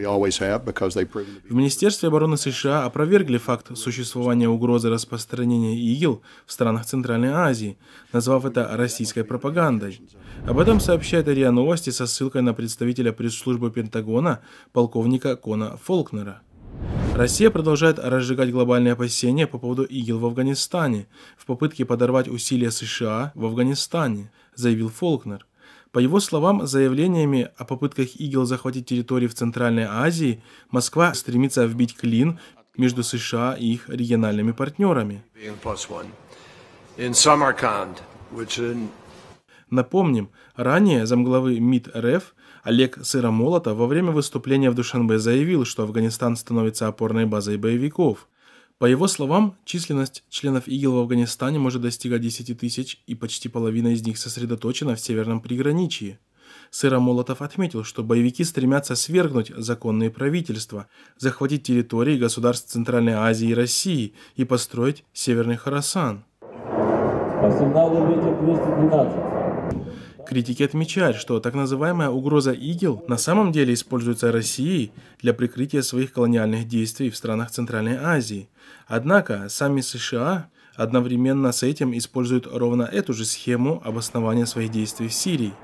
В Министерстве обороны США опровергли факт существования угрозы распространения ИГИЛ в странах Центральной Азии, назвав это российской пропагандой. Об этом сообщает РИА Новости со ссылкой на представителя пресс-службы Пентагона полковника Кона Фолкнера. Россия продолжает разжигать глобальные опасения по поводу ИГИЛ в Афганистане в попытке подорвать усилия США в Афганистане, заявил Фолкнер. По его словам, заявлениями о попытках ИГИЛ захватить территории в Центральной Азии Москва стремится вбить клин между США и их региональными партнерами. Напомним, ранее замглавы МИД РФ Олег Сыромолотов во время выступления в Душанбе заявил, что Афганистан становится опорной базой боевиков. По его словам, численность членов ИГИЛ в Афганистане может достигать 10 тысяч, и почти половина из них сосредоточена в северном приграничии. Сыра Молотов отметил, что боевики стремятся свергнуть законные правительства, захватить территории государств Центральной Азии и России и построить Северный Харасан. По сигналу ветер 212. Критики отмечают, что так называемая угроза ИГИЛ на самом деле используется Россией для прикрытия своих колониальных действий в странах Центральной Азии. Однако сами США одновременно с этим используют ровно эту же схему обоснования своих действий в Сирии.